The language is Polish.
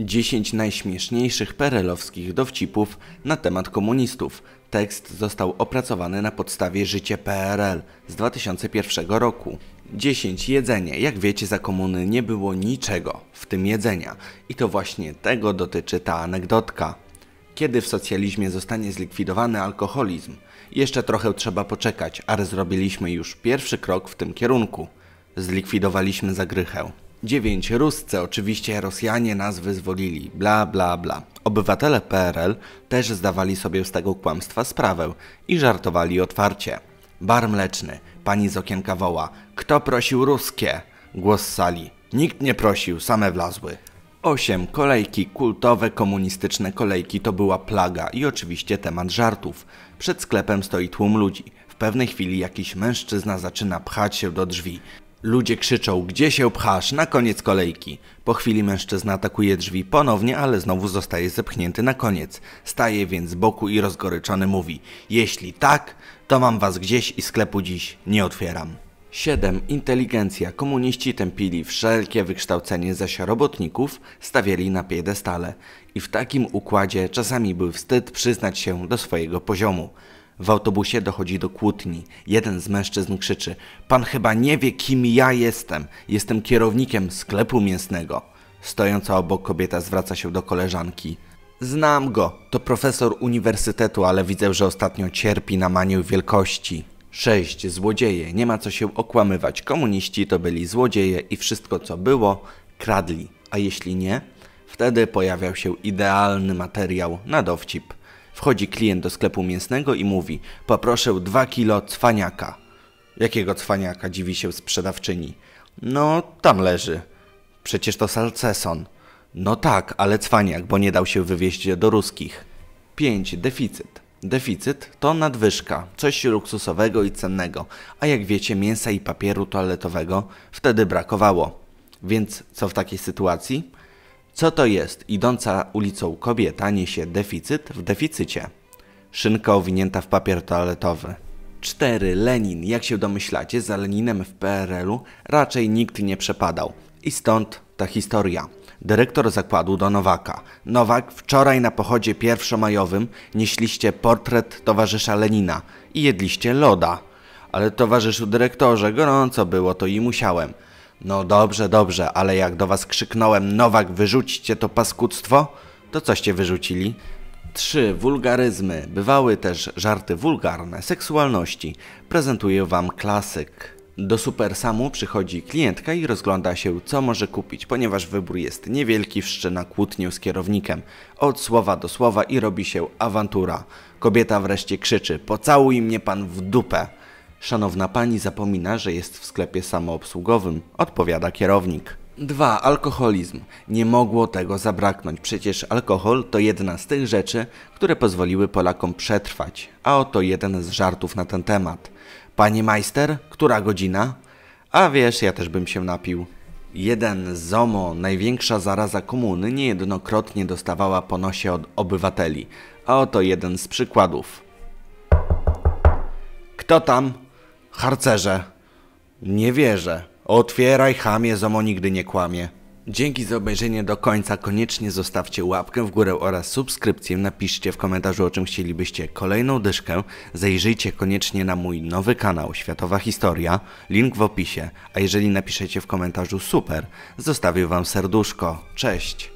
10 najśmieszniejszych perelowskich dowcipów na temat komunistów. Tekst został opracowany na podstawie życia PRL z 2001 roku. 10. Jedzenie. Jak wiecie, za komuny nie było niczego, w tym jedzenia. I to właśnie tego dotyczy ta anegdotka. Kiedy w socjalizmie zostanie zlikwidowany alkoholizm? Jeszcze trochę trzeba poczekać, ale zrobiliśmy już pierwszy krok w tym kierunku. Zlikwidowaliśmy zagrychę. 9. Ruscy, oczywiście Rosjanie nas wyzwolili, bla bla bla. Obywatele PRL też zdawali sobie z tego kłamstwa sprawę i żartowali otwarcie. Bar mleczny, pani z okienka woła, kto prosił ruskie? Głos sali, nikt nie prosił, same wlazły. 8. Kolejki, kultowe komunistyczne kolejki to była plaga i oczywiście temat żartów. Przed sklepem stoi tłum ludzi. W pewnej chwili jakiś mężczyzna zaczyna pchać się do drzwi. Ludzie krzyczą, gdzie się pchasz, na koniec kolejki. Po chwili mężczyzna atakuje drzwi ponownie, ale znowu zostaje zepchnięty na koniec. Staje więc z boku i rozgoryczony mówi, jeśli tak, to mam was gdzieś i sklepu dziś nie otwieram. 7. Inteligencja. Komuniści tępili wszelkie wykształcenie zaś robotników stawiali na piedestale. I w takim układzie czasami był wstyd przyznać się do swojego poziomu. W autobusie dochodzi do kłótni. Jeden z mężczyzn krzyczy: Pan chyba nie wie, kim ja jestem. Jestem kierownikiem sklepu mięsnego. Stojąca obok kobieta zwraca się do koleżanki. Znam go, to profesor uniwersytetu, ale widzę, że ostatnio cierpi na maniu wielkości. Sześć złodzieje, nie ma co się okłamywać. Komuniści to byli złodzieje i wszystko co było, kradli. A jeśli nie, wtedy pojawiał się idealny materiał na dowcip. Wchodzi klient do sklepu mięsnego i mówi: Poproszę 2 kilo cwaniaka. Jakiego cwaniaka? dziwi się sprzedawczyni. No, tam leży. Przecież to salceson. No tak, ale cwaniak, bo nie dał się wywieźć do ruskich. 5. Deficyt. Deficyt to nadwyżka, coś luksusowego i cennego, a jak wiecie, mięsa i papieru toaletowego wtedy brakowało. Więc co w takiej sytuacji? Co to jest idąca ulicą kobieta niesie deficyt w deficycie? Szynka owinięta w papier toaletowy. 4. Lenin. Jak się domyślacie, za Leninem w PRL-u raczej nikt nie przepadał. I stąd ta historia. Dyrektor zakładu do Nowaka. Nowak, wczoraj na pochodzie pierwszomajowym nieśliście portret towarzysza Lenina i jedliście loda. Ale towarzyszu dyrektorze, gorąco było to i musiałem. No dobrze, dobrze, ale jak do was krzyknąłem Nowak, wyrzućcie to paskudztwo, to coście wyrzucili? Trzy Wulgaryzmy. Bywały też żarty wulgarne, seksualności. Prezentuję wam klasyk. Do Supersamu przychodzi klientka i rozgląda się, co może kupić, ponieważ wybór jest niewielki, wszczyna kłótnię z kierownikiem. Od słowa do słowa i robi się awantura. Kobieta wreszcie krzyczy, pocałuj mnie pan w dupę. Szanowna pani zapomina, że jest w sklepie samoobsługowym, odpowiada kierownik. 2. Alkoholizm. Nie mogło tego zabraknąć. Przecież alkohol to jedna z tych rzeczy, które pozwoliły Polakom przetrwać. A oto jeden z żartów na ten temat. Panie majster, która godzina? A wiesz, ja też bym się napił. Jeden ZOMO, największa zaraza komuny, niejednokrotnie dostawała po nosie od obywateli. A oto jeden z przykładów. Kto tam? Harcerze, nie wierzę. Otwieraj chamie, ZOMO nigdy nie kłamie. Dzięki za obejrzenie do końca. Koniecznie zostawcie łapkę w górę oraz subskrypcję. Napiszcie w komentarzu o czym chcielibyście kolejną dyszkę. Zajrzyjcie koniecznie na mój nowy kanał Światowa Historia. Link w opisie. A jeżeli napiszecie w komentarzu super, zostawię wam serduszko. Cześć!